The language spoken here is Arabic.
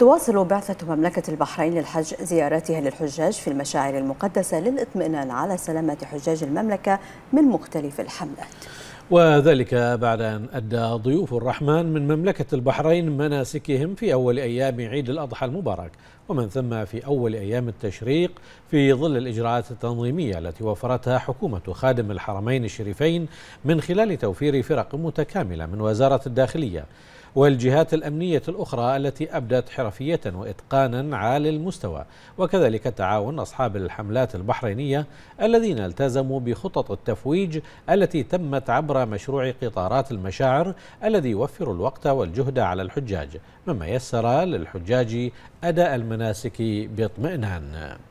تواصل بعثة مملكة البحرين للحج زياراتها للحجاج في المشاعر المقدسة للاطمئنان على سلامة حجاج المملكة من مختلف الحملات وذلك بعد أن أدى ضيوف الرحمن من مملكة البحرين مناسكهم في أول أيام عيد الأضحى المبارك ومن ثم في أول أيام التشريق في ظل الإجراءات التنظيمية التي وفرتها حكومة خادم الحرمين الشريفين من خلال توفير فرق متكاملة من وزارة الداخلية والجهات الأمنية الأخرى التي أبدت حرفية وإتقانا عالي المستوى وكذلك تعاون أصحاب الحملات البحرينية الذين التزموا بخطط التفويج التي تمت عبر مشروع قطارات المشاعر الذي يوفر الوقت والجهد على الحجاج مما يسر للحجاج أداء المناسك باطمئنان